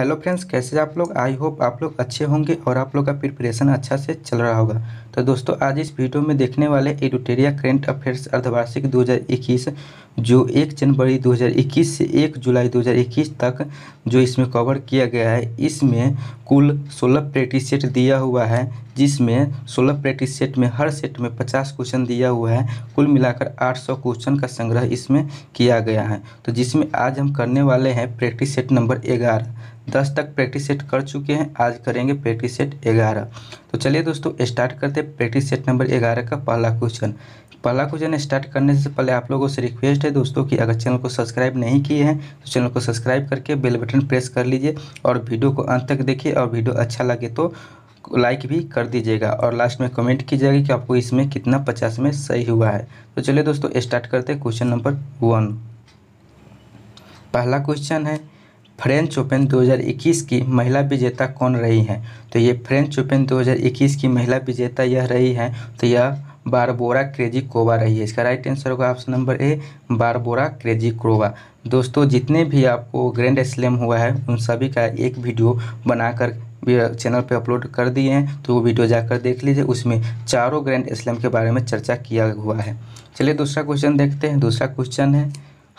hello friends कैसे आप लोग आई होप आप लोग अच्छे होंगे और आप लोग का प्रिपरेशन अच्छा से चल रहा होगा तो दोस्तों आज इस वीडियो में देखने वाले एडुटेरिया करेंट अफेयर्स अर्धवार्षिक 2021 जो 1 जनवरी 2021 से 1 जुलाई 2021 तक जो इसमें कवर किया गया है इसमें कुल 16 प्रैक्टिस सेट दिया हुआ है जिसमें 16 प्रैक्टिस सेट में हर सेट में 50 क्वेश्चन दिया हुआ है कुल मिलाकर 800 क्वेश्चन का संग्रह इसमें किया गया है तो जिसमें आज हम करने वाले हैं प्रैक्टिस सेट नंबर ग्यारह दस तक प्रैक्टिस सेट कर चुके हैं आज करेंगे प्रैक्टिस सेट ग्यारह तो चलिए दोस्तों स्टार्ट करते हैं प्रैक्टिस सेट नंबर ग्यारह का पहला क्वेश्चन पहला क्वेश्चन स्टार्ट करने से पहले आप लोगों से रिक्वेस्ट है दोस्तों कि अगर चैनल को सब्सक्राइब नहीं किए हैं तो चैनल को सब्सक्राइब करके बेल बटन प्रेस कर लीजिए और वीडियो को अंत तक देखिए और वीडियो अच्छा लगे तो लाइक भी कर दीजिएगा और लास्ट में कमेंट कीजिएगा कि आपको इसमें कितना पचास में सही हुआ है तो चलिए दोस्तों स्टार्ट करते हैं क्वेश्चन नंबर वन पहला क्वेश्चन है फ्रेंच ओपन 2021 की महिला विजेता कौन रही हैं तो ये फ्रेंच ओपन 2021 की महिला विजेता यह रही हैं तो यह बारबोरा क्रेजी कोवा रही है इसका राइट आंसर होगा option number A Barbora Krejcikova दोस्तों जितने भी आपको ग्रैंड स्लैम हुआ है उन सभी का एक वीडियो बनाकर चैनल पे अपलोड कर दिए हैं तो वो वीडियो जाकर देख लीजिए उसमें चारों ग्रैंड स्लैम के बारे में चर्चा किया हुआ है चलिए दूसरा क्वेश्चन देखते हैं दूसरा क्वेश्चन है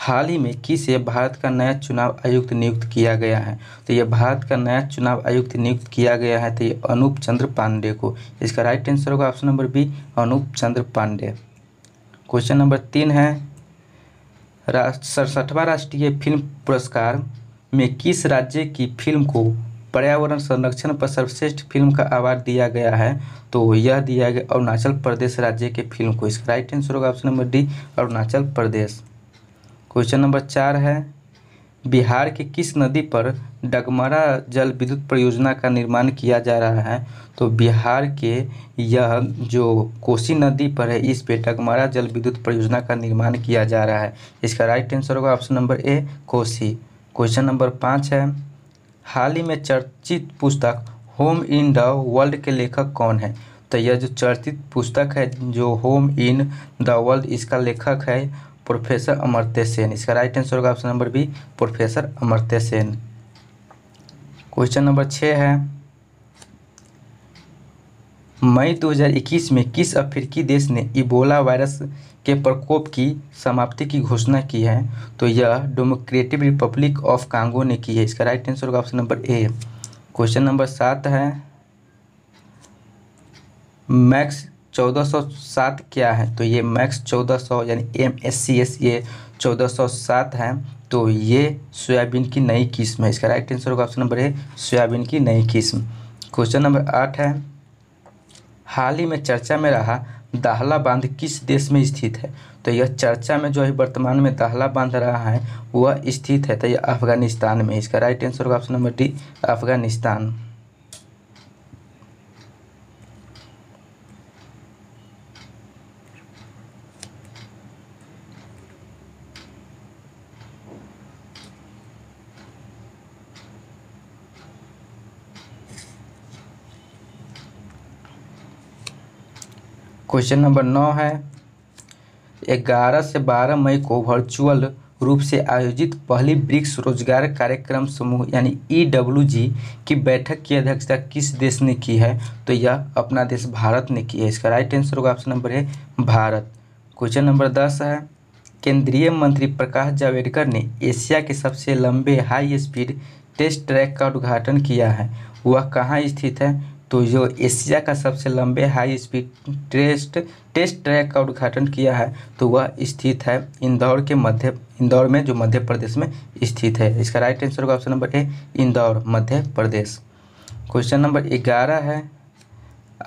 हाल ही में किसे भारत का नया चुनाव आयुक्त नियुक्त किया गया है तो ये भारत का नया चुनाव आयुक्त नियुक्त किया गया है तो ये अनूप चंद्र पांडे को इसका राइट आंसर होगा option number B Anup Chandra Pande question number तीन है सड़सठवा राष्ट्रीय फिल्म पुरस्कार में किस राज्य की फिल्म को पर्यावरण संरक्षण पर सर्वश्रेष्ठ फिल्म का अवार्ड दिया गया है तो यह दिया गया अरुणाचल प्रदेश राज्य के फिल्म को इसका राइट आंसर होगा option number D Arunachal Pradesh question number चार है बिहार के किस नदी पर डगमरा जल विद्युत परियोजना का निर्माण किया जा रहा है तो बिहार के यह जो कोसी नदी पर है इस पे डगमरा जल विद्युत परियोजना का निर्माण किया जा रहा है इसका राइट आंसर होगा option number A Kosi question number पाँच है हाल ही में चर्चित पुस्तक होम इन द वर्ल्ड के लेखक कौन है तो यह जो चर्चित पुस्तक है जो होम इन द वर्ल्ड इसका लेखक है प्रोफेसर अमर्त्य सेन इसका राइट आंसर होगा option number B professor Amartya Sen question number छः है मई 2021 में किस अफ्रीकी देश ने इबोला वायरस के प्रकोप की समाप्ति की घोषणा की है तो यह डेमोक्रेटिक रिपब्लिक ऑफ कांगो ने की है इसका राइट आंसर होगा option number A question number सात है मैक्स 1407 क्या है तो ये मैक्स 1400 यानी एम एस सी एस ये 1407 है तो ये सोयाबीन की नई किस्म है इसका राइट आंसर होगा ऑप्शन नंबर ए सोयाबीन की नई किस्म क्वेश्चन नंबर आठ है हाल ही में चर्चा में रहा दाहला बांध किस देश में स्थित है तो यह चर्चा में जो है वर्तमान में दाहला बांध रहा है वह स्थित है तो यह अफगानिस्तान में इसका राइट आंसर होगा option number D Afghanistan question number नौ है ग्यारह से बारह मई को वर्चुअल रूप से आयोजित पहली ब्रिक्स रोजगार कार्यक्रम समूह यानी ई e की बैठक की अध्यक्षता किस देश ने की है तो यह अपना देश भारत ने की है इसका राइट आंसर होगा ऑप्शन नंबर है भारत क्वेश्चन नंबर दस है केंद्रीय मंत्री प्रकाश जावड़ेकर ने एशिया के सबसे लंबे हाई स्पीड टेस्ट ट्रैक का उद्घाटन किया है वह कहाँ स्थित है तो जो एशिया का सबसे लंबे high speed test test track का उद्घाटन किया है तो वह स्थित है इंदौर के मध्य इंदौर में जो मध्य प्रदेश में स्थित है इसका राइट आंसर होगा option number A Indore Madhya Pradesh question number ग्यारह है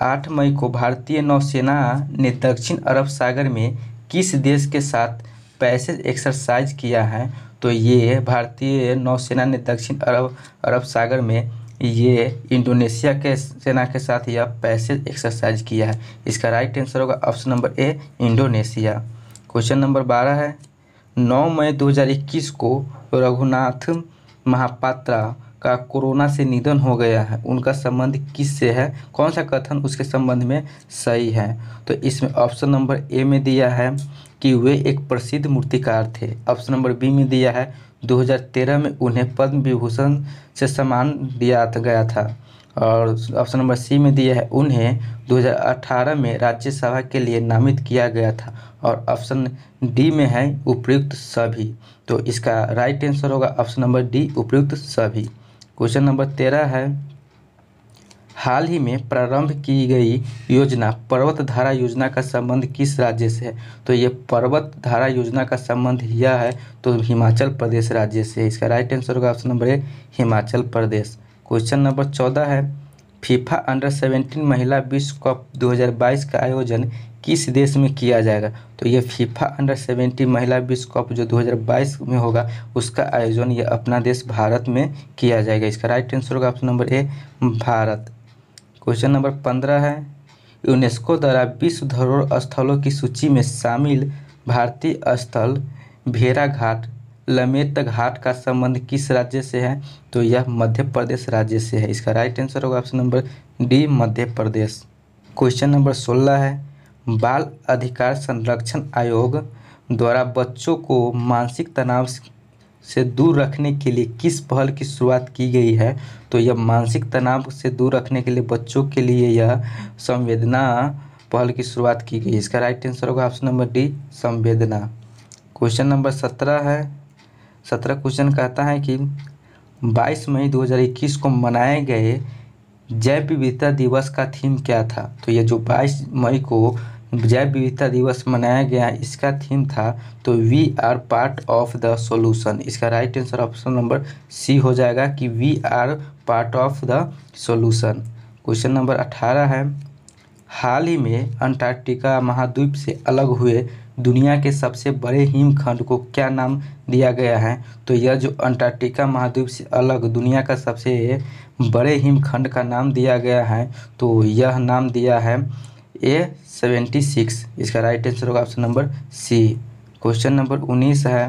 आठ मई को भारतीय नौसेना ने दक्षिण अरब सागर में किस देश के साथ पैसेज एक्सरसाइज किया है तो ये भारतीय नौसेना ने दक्षिण अरब अरब सागर में ये इंडोनेशिया के सेना के साथ यह पैसेज एक्सरसाइज किया है इसका राइट आंसर होगा option number A Indonesia question number बारह है नौ मई 2021 को रघुनाथ महापात्रा का कोरोना से निधन हो गया है उनका संबंध किस से है कौन सा कथन उसके संबंध में सही है तो इसमें ऑप्शन नंबर ए में दिया है कि वे एक प्रसिद्ध मूर्तिकार थे ऑप्शन नंबर बी में दिया है 2013 में उन्हें पद्म विभूषण से सम्मान दिया गया था और ऑप्शन नंबर सी में दिया है उन्हें 2018 में राज्यसभा के लिए नामित किया गया था और ऑप्शन डी में है उपयुक्त सभी तो इसका राइट आंसर होगा ऑप्शन नंबर डी उपयुक्त सभी क्वेश्चन नंबर तेरह है हाल ही में प्रारंभ की गई योजना पर्वत धारा योजना का संबंध किस राज्य से है तो ये पर्वत धारा योजना का संबंध यह है तो हिमाचल प्रदेश राज्य से इसका राइट आंसर होगा option number A Himachal Pradesh question number चौदह है फीफा अंडर सेवेंटीन महिला विश्व कप 2022 का आयोजन किस देश में किया जाएगा तो ये फीफा अंडर सेवेंटीन महिला विश्व कप जो 2022 में होगा उसका आयोजन ये अपना देश भारत में किया जाएगा इसका राइट आंसर होगा option number A Bharat question number पंद्रह है यूनेस्को द्वारा विश्व धरोहर स्थलों की सूची में शामिल भारतीय स्थल घाट लमेत घाट का संबंध किस राज्य से है तो यह मध्य प्रदेश राज्य से है इसका राइट आंसर होगा option number D Madhya Pradesh question number सोलह है बाल अधिकार संरक्षण आयोग द्वारा बच्चों को मानसिक तनाव से दूर रखने के लिए किस पहल की शुरुआत की गई है तो यह मानसिक तनाव से दूर रखने के लिए बच्चों के लिए यह संवेदना पहल की शुरुआत की गई इसका राइट आंसर होगा option number D Samvedana question number सत्रह है सत्रह क्वेश्चन कहता है कि 22 मई 2021 को मनाए गए जैव विविधता दिवस का थीम क्या था तो यह जो 22 मई को जैव विविधता दिवस मनाया गया इसका थीम था तो we are part of the solution इसका right answer option number C हो जाएगा कि we are part of the solution question number अठारह है हाल ही में अंटार्कटिका महाद्वीप से अलग हुए दुनिया के सबसे बड़े हिमखंड को क्या नाम दिया गया है तो यह जो अंटार्कटिका महाद्वीप से अलग दुनिया का सबसे बड़े हिमखंड का नाम दिया गया है तो यह नाम दिया है ए सेवेंटी सिक्स इसका राइट आंसर होगा option number C question number उन्नीस है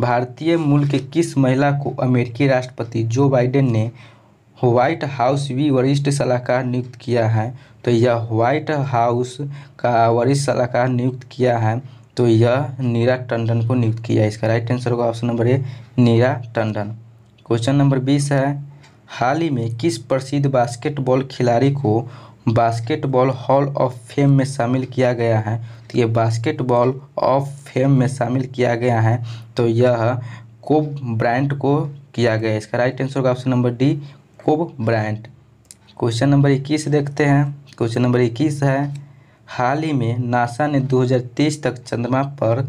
भारतीय मूल के किस महिला को अमेरिकी राष्ट्रपति जो बाइडेन ने व्हाइट हाउस भी वरिष्ठ सलाहकार नियुक्त किया है तो यह व्हाइट हाउस का वरिष्ठ सलाहकार नियुक्त किया है तो यह नीरा टंडन को नियुक्त किया है इसका राइट आंसर होगा option number A Neera Tandon question number बीस है हाल ही में किस प्रसिद्ध बास्केटबॉल खिलाड़ी को बास्केटबॉल हॉल ऑफ फेम में शामिल किया गया है तो ये बास्केटबॉल ऑफ फेम में शामिल किया गया है तो यह कोब ब्रांड को किया गया इसका राइट आंसर होगा option number D Kobe Bryant question number इक्कीस देखते हैं क्वेश्चन नंबर इक्कीस है हाल ही में नासा ने 2030 तक चंद्रमा पर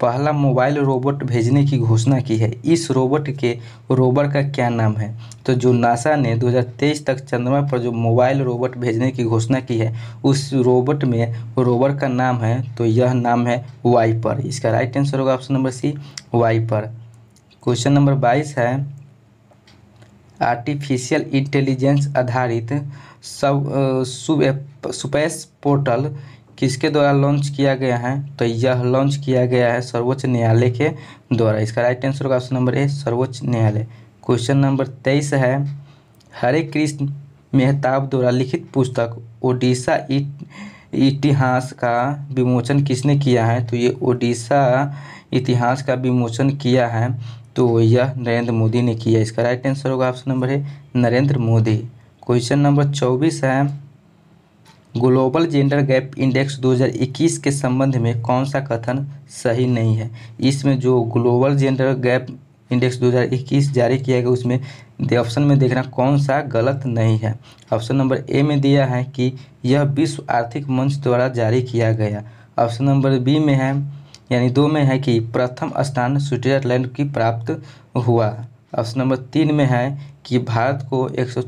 पहला मोबाइल रोबोट भेजने की घोषणा की है इस रोबोट के रोबर का क्या नाम है तो जो नासा ने 2023 तक चंद्रमा पर जो मोबाइल रोबोट भेजने की घोषणा की है उस रोबोट में रोबर का नाम है तो यह नाम है वाइपर इसका राइट आंसर होगा option number C viper question number बाईस है आर्टिफिशियल इंटेलिजेंस आधारित सब सुपेस पोर्टल किसके द्वारा लॉन्च किया गया है तो यह लॉन्च किया गया है सर्वोच्च न्यायालय के द्वारा इसका राइट आंसर होगा ऑप्शन नंबर ए सर्वोच्च न्यायालय क्वेश्चन नंबर तेईस है हरे कृष्ण मेहताब द्वारा लिखित पुस्तक ओडिशा इतिहास का विमोचन किसने किया है तो ये ओडिशा इतिहास का विमोचन किया है तो यह नरेंद्र मोदी ने किया इसका राइट आंसर होगा ऑप्शन नंबर है नरेंद्र मोदी क्वेश्चन नंबर चौबीस है ग्लोबल जेंडर गैप इंडेक्स 2021 के संबंध में कौन सा कथन सही नहीं है इसमें जो ग्लोबल जेंडर गैप इंडेक्स 2021 जारी किया गया उसमें ऑप्शन में देखना कौन सा गलत नहीं है ऑप्शन नंबर ए में दिया है कि यह विश्व आर्थिक मंच द्वारा जारी किया गया ऑप्शन नंबर बी में है यानी दो में है कि प्रथम स्थान स्विट्जरलैंड की प्राप्त हुआ ऑप्शन नंबर तीन में है कि भारत को एक सौ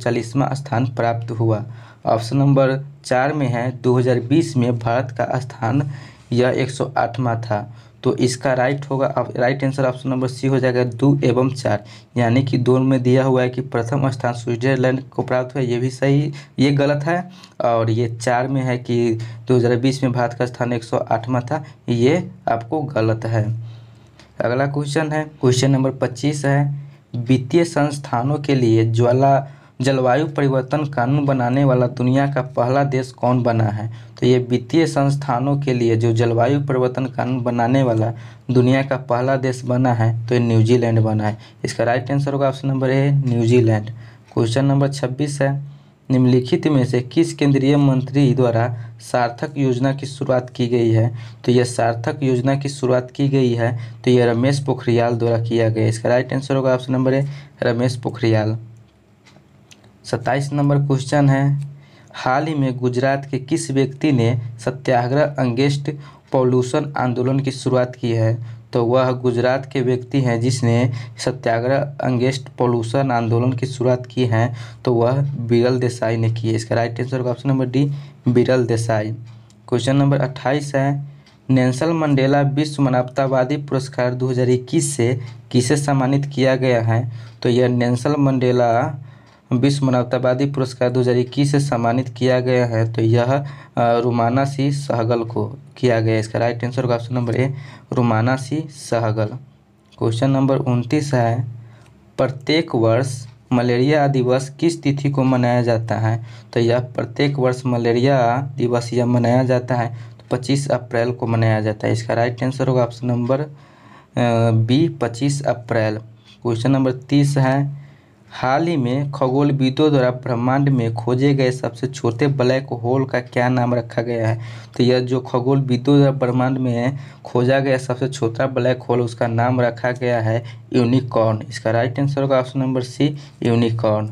स्थान प्राप्त हुआ ऑप्शन नंबर चार में है 2020 में भारत का स्थान यह 108वां था तो इसका राइट होगा right answer option number C हो जाएगा दो एवं चार यानी कि दोनों में दिया हुआ है कि प्रथम स्थान स्विट्जरलैंड को प्राप्त हुआ ये भी सही ये गलत है और ये चार में है कि 2020 में भारत का स्थान 108वां था ये आपको गलत है अगला क्वेश्चन है क्वेश्चन नंबर पच्चीस है वित्तीय संस्थानों के लिए ज्वाला जलवायु परिवर्तन कानून बनाने वाला दुनिया का पहला देश कौन बना है तो ये वित्तीय संस्थानों के लिए जो जलवायु परिवर्तन कानून बनाने वाला दुनिया का पहला देश बना है तो ये न्यूजीलैंड बना है इसका राइट आंसर होगा option number A New Zealand question number छब्बीस है निम्नलिखित में से किस केंद्रीय मंत्री द्वारा सार्थक योजना की शुरुआत की गई है तो यह सार्थक योजना की शुरुआत की गई है तो यह रमेश पोखरियाल द्वारा किया गया इसका राइट आंसर होगा option number A Ramesh Pokhriyal सत्ताईस नंबर क्वेश्चन है हाल ही में गुजरात के किस व्यक्ति ने सत्याग्रह अंगेस्ट पॉल्यूशन आंदोलन की शुरुआत की है तो वह गुजरात के व्यक्ति हैं जिसने सत्याग्रह अंगेस्ट पॉल्यूशन आंदोलन की शुरुआत की है तो वह बिरल देसाई ने की है इसका राइट आंसर होगा option number D Biral Desai question number अट्ठाईस है नेंसल मंडेला विश्व मानवतावादी पुरस्कार दो से किसे सम्मानित किया गया है तो यह नेंसल मंडेला विश्व मानवतावादी पुरस्कार इक्कीस से सम्मानित किया गया है तो यह रुमाना सी सहगल को किया गया इसका राइट आंसर होगा option number A Rumana C Sehgal question number उनतीस है प्रत्येक वर्ष मलेरिया दिवस किस तिथि को मनाया जाता है तो यह प्रत्येक वर्ष मलेरिया दिवस यह मनाया जाता है तो 25 अप्रैल को मनाया जाता है इसका राइट आंसर होगा option number B 25 April question number तीस है हाल ही में खगोलविदों द्वारा ब्रह्मांड में खोजे गए सबसे छोटे ब्लैक होल का क्या नाम रखा गया है तो यह जो खगोलविदों द्वारा ब्रह्मांड में खोजा गया सबसे छोटा ब्लैक होल उसका नाम रखा गया है यूनिकॉर्न इसका राइट आंसर होगा option number C unicorn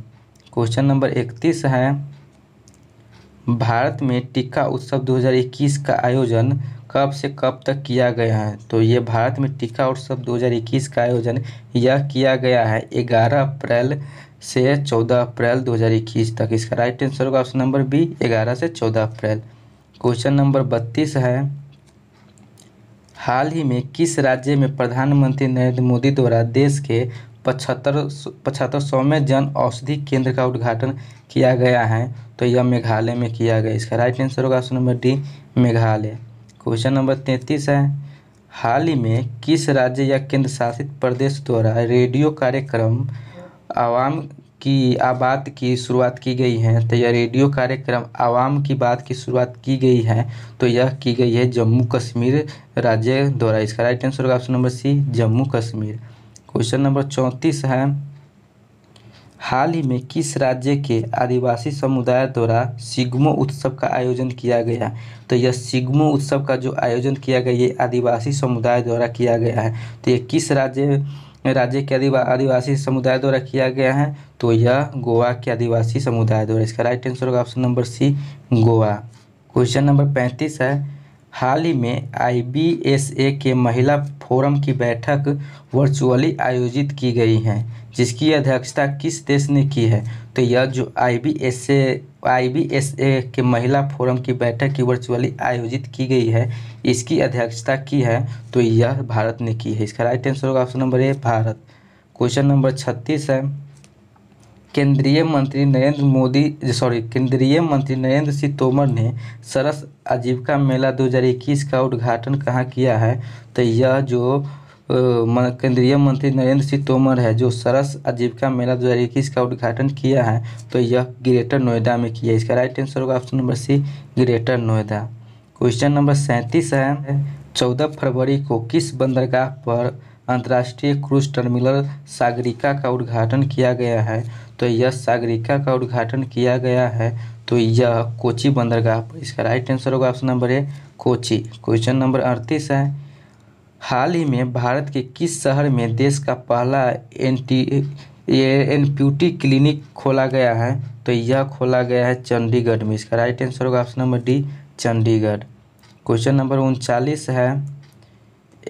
question number इकतीस है भारत में टीका उत्सव दो का आयोजन कब से कब तक किया गया है तो ये भारत में टीका उत्सव 2021 का आयोजन यह किया गया है 11 अप्रैल से 14 अप्रैल 2021 तक इसका राइट आंसर होगा ऑप्शन नंबर बी 11 से 14 अप्रैल क्वेश्चन नंबर 32 है हाल ही में किस राज्य में प्रधानमंत्री नरेंद्र मोदी द्वारा देश के पचहत्तर पचहत्तर सौवें जन औषधि केंद्र का उद्घाटन किया गया है तो यह मेघालय में किया गया इसका राइट आंसर होगा option number D Meghalaya question number तैंतीस है हाल ही में किस राज्य या केंद्र शासित प्रदेश द्वारा रेडियो कार्यक्रम आवाम की आबाद की शुरुआत की गई है तो यह रेडियो कार्यक्रम आवाम की बात की शुरुआत की गई है तो यह की गई है जम्मू कश्मीर राज्य द्वारा इसका राइट आंसर होगा option number C Jammu Kashmir question number चौंतीस है हाल ही में किस राज्य के आदिवासी समुदाय द्वारा सिग्मो उत्सव का आयोजन किया गया तो यह सिग्मो उत्सव का जो आयोजन किया गया ये आदिवासी समुदाय द्वारा किया गया है तो ये किस राज्य राज्य के आदिवा आदिवासी समुदाय द्वारा किया गया है तो यह गोवा के आदिवासी समुदाय द्वारा इसका राइट आंसर होगा option number C Goa question number पैंतीस है हाल ही में आई के महिला फोरम की बैठक वर्चुअली आयोजित की गई है जिसकी अध्यक्षता किस देश ने की है तो यह जो आई बी के महिला फोरम की बैठक की वर्चुअली आयोजित की गई है इसकी अध्यक्षता की है तो यह भारत ने की है इसका राइट आंसर होगा option number A Bharat question number छत्तीस है केंद्रीय मंत्री नरेंद्र मोदी सॉरी केंद्रीय मंत्री नरेंद्र सिंह तोमर ने सरस आजीविका मेला 2021 का उद्घाटन कहाँ किया है तो यह जो केंद्रीय मंत्री नरेंद्र सिंह तोमर है जो सरस आजीविका मेला 2021 का उद्घाटन किया है तो यह ग्रेटर नोएडा में किया इसका राइट आंसर होगा option number C Greater Noida question number सैंतीस है चौदह फरवरी को किस बंदरगाह पर अंतर्राष्ट्रीय क्रूज टर्मिनल सागरिका का उद्घाटन किया गया है तो यह सागरिका का उद्घाटन किया गया है तो यह कोची बंदरगाह पर इसका राइट आंसर होगा option number A Kochi question number अड़तीस है हाल ही में भारत के किस शहर में देश का पहला एंटी एनप्यूटी क्लिनिक खोला गया है तो यह खोला गया है चंडीगढ़ में इसका राइट आंसर होगा option number D Chandigarh question number उनचालीस है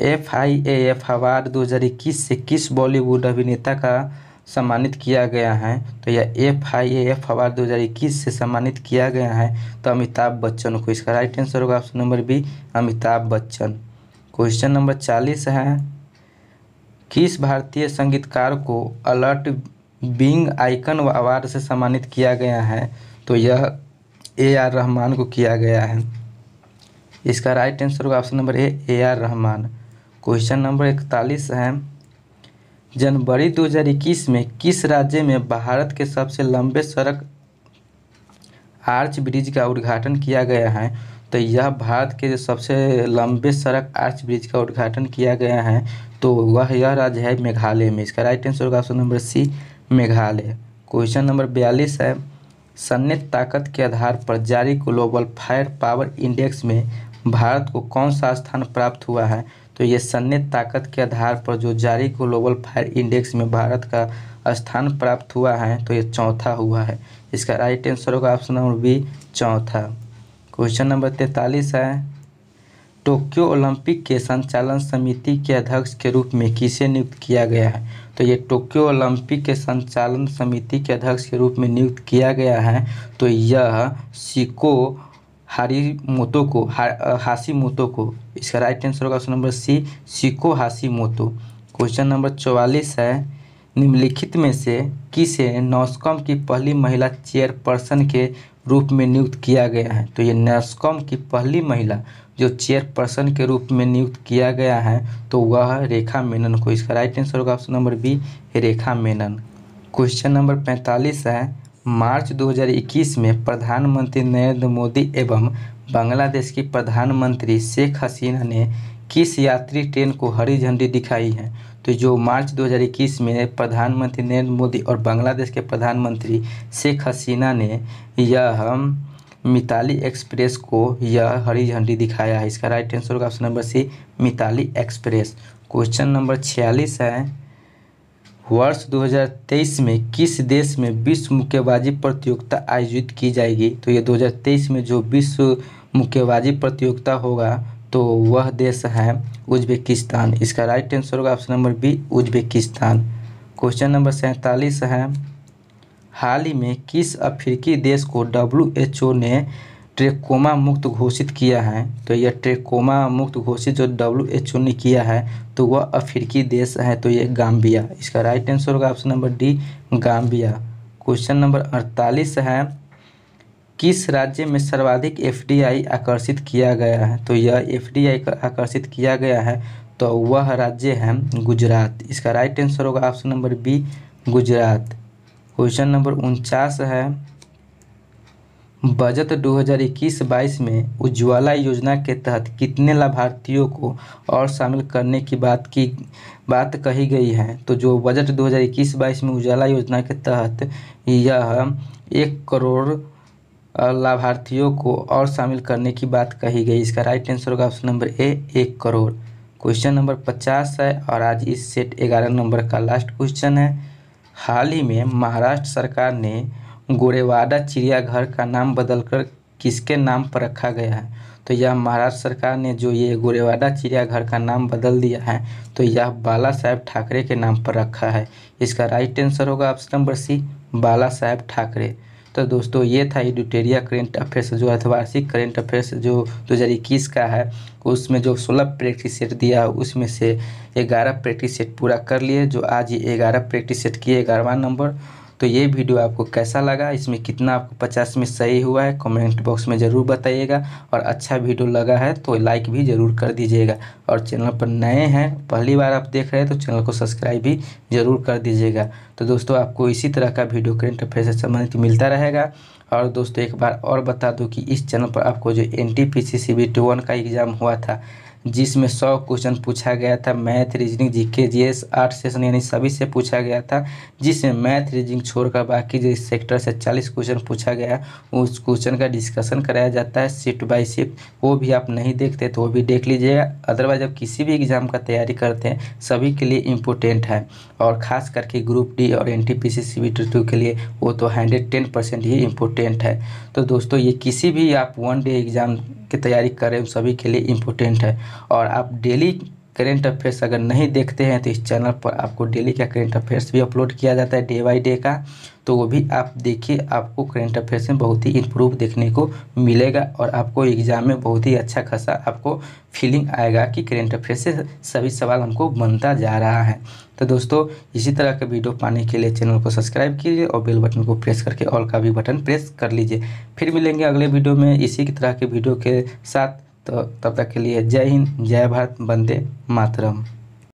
F I A F award दो हज़ार इक्कीस से किस बॉलीवुड अभिनेता का सम्मानित किया गया है तो यह F I A F award दो हज़ार इक्कीस से सम्मानित किया गया है तो अमिताभ बच्चन को इसका राइट आंसर होगा option number B Amitabh Bachchan question number चालीस है किस भारतीय संगीतकार को अलर्ट बिंग आइकन अवार्ड से सम्मानित किया गया है तो यह ए आर रहमान को किया गया है इसका राइट आंसर होगा option number A A R Rahman question number इकतालीस है जनवरी 2021 में किस राज्य में भारत के सबसे लंबे सड़क आर्च ब्रिज का उद्घाटन किया गया है तो यह भारत के सबसे लंबे सड़क आर्च ब्रिज का उद्घाटन किया गया है तो वह यह राज्य है मेघालय में इसका राइट आंसर होगा option number C Meghalaya question number बयालीस है सन्ने ताकत के आधार पर जारी ग्लोबल फायर पावर इंडेक्स में भारत को कौन सा स्थान प्राप्त हुआ है तो ये सन्ने ताकत के आधार पर जो जारी ग्लोबल फायर इंडेक्स में भारत का स्थान प्राप्त हुआ है तो ये चौथा हुआ है इसका राइट आंसर होगा ऑप्शन नंबर बी चौथा क्वेश्चन नंबर तैंतालीस है टोक्यो ओलंपिक के संचालन समिति के अध्यक्ष के रूप में किसे नियुक्त किया गया है तो ये टोक्यो ओलंपिक के संचालन समिति के अध्यक्ष के रूप में नियुक्त किया गया है तो यह सिको हारी मोतो को हा, हासी मोतो को इसका राइट आंसर होगा option number C Seiko Hashimoto question number चौवालीस है निम्नलिखित में से किसे नॉस्कॉम की पहली महिला चेयरपर्सन के रूप में नियुक्त किया गया है तो ये नॉस्कॉम की पहली महिला जो चेयरपर्सन के रूप में नियुक्त किया गया है तो वह रेखा मेनन को इसका राइट आंसर होगा option number B Rekha Menon question number पैंतालीस है मार्च 2021 में प्रधानमंत्री नरेंद्र मोदी एवं बांग्लादेश की प्रधानमंत्री शेख हसीना ने किस यात्री ट्रेन को हरी झंडी दिखाई है तो जो मार्च 2021 में प्रधानमंत्री नरेंद्र मोदी और बांग्लादेश के प्रधानमंत्री शेख हसीना ने यह मिताली एक्सप्रेस को यह हरी झंडी दिखाया है इसका राइट आंसर होगा option number C Mitali Express question number छियालीस है वर्ष 2023 में किस देश में विश्व मुक्केबाजी प्रतियोगिता आयोजित की जाएगी तो ये 2023 में जो विश्व मुक्केबाजी प्रतियोगिता होगा तो वह देश है उज्बेकिस्तान इसका राइट आंसर होगा option number B Uzbekistan question number सैंतालीस है हाल ही में किस अफ्रीकी देश को डब्ल्यू ने ट्रेकोमा मुक्त घोषित किया है तो यह ट्रेकोमा मुक्त घोषित जो डब्ल्यू एच ओ ने किया है तो वह अफ्रीकी देश है तो यह गाम्बिया इसका राइट आंसर होगा option number D Gambia question number अड़तालीस है किस राज्य में सर्वाधिक एफडीआई आकर्षित किया गया है तो यह एफडीआई आकर्षित किया गया है तो वह राज्य है गुजरात इसका राइट आंसर होगा option number B Gujarat question number उनचास है बजट दो हज़ार इक्कीस बाईस में उज्ज्वला योजना के तहत कितने लाभार्थियों को और शामिल करने की बात की बात कही गई है तो जो बजट दो हज़ार इक्कीस बाईस में उज्ज्वला योजना के तहत यह एक करोड़ लाभार्थियों को और शामिल करने की बात कही गई इसका राइट आंसर होगा ऑप्शन नंबर ए एक करोड़ क्वेश्चन नंबर पचास है और आज इस सेट ग्यारह नंबर का लास्ट क्वेश्चन है हाल ही में महाराष्ट्र सरकार ने गोरेवाड़ा चिड़ियाघर का नाम बदलकर किसके नाम पर रखा गया है तो यह महाराष्ट्र सरकार ने जो ये गोरेवाड़ा चिड़ियाघर का नाम बदल दिया है तो यह बाला साहेब ठाकरे के नाम पर रखा है इसका राइट आंसर होगा option number C Bala Saheb Thackeray तो दोस्तों ये था एडिटेरिया करेंट अफेयर्स जो अर्थवार्षिक करेंट अफेयर्स जो दो हज़ार इक्कीस का है उसमें जो सोलह प्रैक्टिस सेट दिया है उसमें से ग्यारह प्रैक्टिस सेट पूरा कर लिए जो आज ये ग्यारह प्रैक्टिस सेट किए ग्यारहवा नंबर तो ये वीडियो आपको कैसा लगा इसमें कितना आपको पचास में सही हुआ है कमेंट बॉक्स में ज़रूर बताइएगा और अच्छा वीडियो लगा है तो लाइक भी ज़रूर कर दीजिएगा और चैनल पर नए हैं पहली बार आप देख रहे हैं तो चैनल को सब्सक्राइब भी ज़रूर कर दीजिएगा तो दोस्तों आपको इसी तरह का वीडियो करेंट अफेयर से संबंधित मिलता रहेगा और दोस्तों एक बार और बता दूँ कि इस चैनल पर आपको जो N T P C C B T two one exam हुआ था जिसमें सौ क्वेश्चन पूछा गया था मैथ रीजनिंग जी के जी एस आठ सेशन यानी सभी से पूछा गया था जिसमें मैथ रीजनिंग छोड़कर बाकी जो सेक्टर से चालीस क्वेश्चन पूछा गया उस क्वेश्चन का डिस्कशन कराया जाता है शिफ्ट बाई शिफ्ट वो भी आप नहीं देखते तो वो भी देख लीजिएगा अदरवाइज आप किसी भी एग्ज़ाम का तैयारी करते हैं सभी के लिए इम्पोर्टेंट है और ख़ास करके ग्रुप डी और N T P C C B T two लिए वो तो हंड्रेड टेन परसेंट ही इम्पोर्टेंट है तो दोस्तों ये किसी भी आप वन डे एग्ज़ाम की तैयारी करें सभी के लिए इम्पोर्टेंट है और आप डेली करेंट अफेयर्स अगर नहीं देखते हैं तो इस चैनल पर आपको डेली का करेंट अफेयर्स भी अपलोड किया जाता है डे बाई डे का तो वो भी आप देखिए आपको करेंट अफेयर्स में बहुत ही इम्प्रूव देखने को मिलेगा और आपको एग्ज़ाम में बहुत ही अच्छा खासा आपको फीलिंग आएगा कि करेंट अफेयर्स से सभी सवाल हमको बनता जा रहा है तो दोस्तों इसी तरह के वीडियो पाने के लिए चैनल को सब्सक्राइब कीजिए और बेल बटन को प्रेस करके ऑल का भी बटन प्रेस कर लीजिए फिर मिलेंगे अगले वीडियो में इसी की तरह के वीडियो के साथ तो तब तक के लिए जय हिंद जय भारत बंदे मातरम